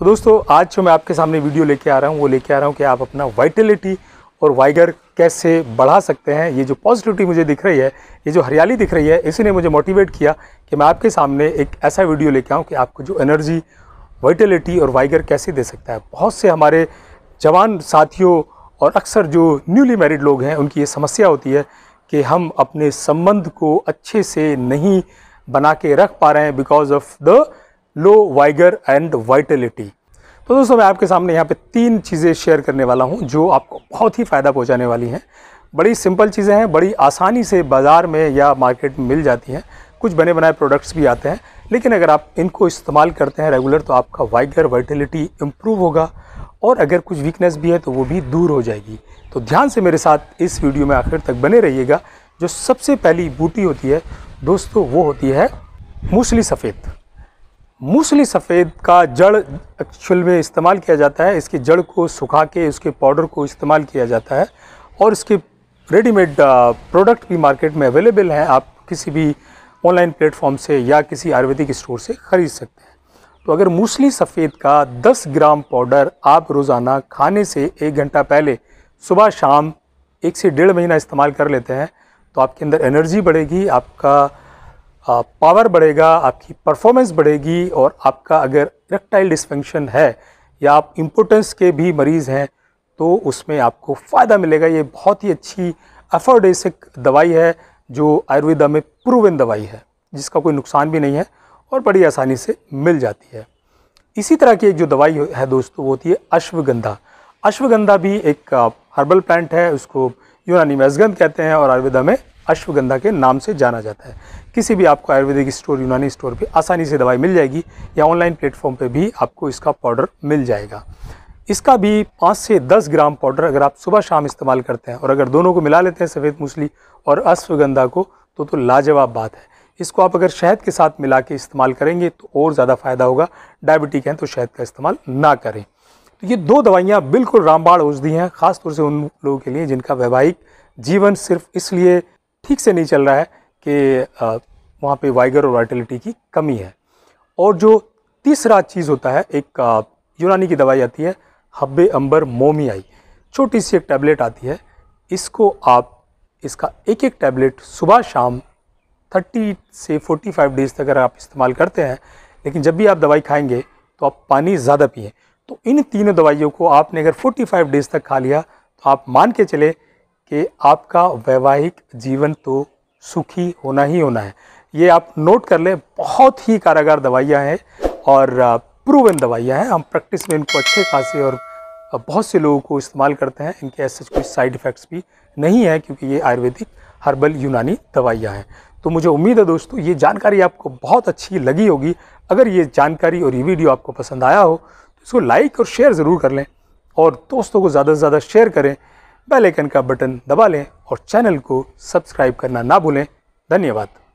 तो दोस्तों आज जो मैं आपके सामने वीडियो लेके आ रहा हूँ वो लेके आ रहा हूँ कि आप अपना वाइटलिटी और वाइगर कैसे बढ़ा सकते हैं ये जो पॉजिटिविटी मुझे दिख रही है ये जो हरियाली दिख रही है इसी ने मुझे मोटिवेट किया कि मैं आपके सामने एक ऐसा वीडियो लेके आऊँ कि आपको जो एनर्जी वाइटलिटी और वाइगर कैसे दे सकता है बहुत से हमारे जवान साथियों और अक्सर जो न्यूली मैरिड लोग हैं उनकी ये समस्या होती है कि हम अपने संबंध को अच्छे से नहीं बना के रख पा रहे हैं because of the low vigour and vitality तो दोस्तों मैं आपके सामने यहाँ पे तीन चीज़ें शेयर करने वाला हूँ जो आपको बहुत ही फ़ायदा पहुँचाने वाली हैं बड़ी सिंपल चीज़ें हैं बड़ी आसानी से बाज़ार में या मार्केट में मिल जाती हैं कुछ बने बनाए प्रोडक्ट्स भी आते हैं लेकिन अगर आप इनको इस्तेमाल करते हैं रेगुलर तो आपका वाइगर वाइटलिटी इम्प्रूव होगा और अगर कुछ वीकनेस भी है तो वो भी दूर हो जाएगी तो ध्यान से मेरे साथ इस वीडियो में आखिर तक बने रहिएगा जो सबसे पहली बूटी होती है दोस्तों वो होती है मूसली सफ़ेद मूसली सफ़ेद का जड़ एक्चुअल में इस्तेमाल किया जाता है इसकी जड़ को सुखा के उसके पाउडर को इस्तेमाल किया जाता है और इसके रेडीमेड प्रोडक्ट भी मार्केट में अवेलेबल हैं आप किसी भी ऑनलाइन प्लेटफॉर्म से या किसी आयुर्वेदिक स्टोर से ख़रीद सकते हैं तो अगर मूसली सफ़ेद का 10 ग्राम पाउडर आप रोज़ाना खाने से एक घंटा पहले सुबह शाम एक से डेढ़ महीना इस्तेमाल कर लेते हैं तो आपके अंदर एनर्जी बढ़ेगी आपका पावर बढ़ेगा आपकी परफॉर्मेंस बढ़ेगी और आपका अगर इरेक्टाइल डिस्फंक्शन है या आप इम्पोर्टेंस के भी मरीज़ हैं तो उसमें आपको फ़ायदा मिलेगा ये बहुत ही अच्छी अफोर्डेसिक दवाई है जो आयुर्वेदा में प्रूवन दवाई है जिसका कोई नुकसान भी नहीं है और बड़ी आसानी से मिल जाती है इसी तरह की एक जो दवाई है दोस्तों वो होती है अश्वगंधा अश्वगंधा भी एक हर्बल प्लांट है उसको यूनानी में कहते हैं और आयुर्वेदा में अश्वगंधा के नाम से जाना जाता है किसी भी आपको आयुर्वेदिक स्टोर यूनानी स्टोर पे आसानी से दवाई मिल जाएगी या ऑनलाइन प्लेटफॉर्म पे भी आपको इसका पाउडर मिल जाएगा इसका भी पाँच से दस ग्राम पाउडर अगर आप सुबह शाम इस्तेमाल करते हैं और अगर दोनों को मिला लेते हैं सफ़ेद मूसली और अश्वगंधा को तो तो लाजवाब बात है इसको आप अगर शहद के साथ मिला के इस्तेमाल करेंगे तो और ज़्यादा फ़ायदा होगा डायबिटिक हैं तो शहद का इस्तेमाल ना करें तो ये दो दवाइयाँ बिल्कुल रामबाड़ औषधि हैं ख़ासतौर से उन लोगों के लिए जिनका वैवाहिक जीवन सिर्फ इसलिए ठीक से नहीं चल रहा है कि वहाँ पे वाइगर और वाइटलिटी की कमी है और जो तीसरा चीज़ होता है एक यूनानी की दवाई आती है हब्बे अंबर मोमियाई छोटी सी एक टैबलेट आती है इसको आप इसका एक एक टैबलेट सुबह शाम 30 से 45 डेज़ तक अगर आप इस्तेमाल करते हैं लेकिन जब भी आप दवाई खाएंगे तो आप पानी ज़्यादा पिए तो इन तीनों दवाइयों को आपने अगर 45 डेज़ तक खा लिया तो आप मान के चले कि आपका वैवाहिक जीवन तो सुखी होना ही होना है ये आप नोट कर लें बहुत ही कारागार दवाइयाँ हैं और प्रूवन दवाइयाँ हैं हम प्रैक्टिस में इनको अच्छे खासे और बहुत से लोगों को इस्तेमाल करते हैं इनके ऐसे कोई साइड इफ़ेक्ट्स भी नहीं है क्योंकि ये आयुर्वेदिक हर्बल यूनानी दवाइयाँ हैं तो मुझे उम्मीद है दोस्तों ये जानकारी आपको बहुत अच्छी लगी होगी अगर ये जानकारी और ये वीडियो आपको पसंद आया हो तो इसको लाइक और शेयर ज़रूर कर लें और दोस्तों को ज़्यादा से ज़्यादा शेयर करें बेल आइकन का बटन दबा लें और चैनल को सब्सक्राइब करना ना भूलें धन्यवाद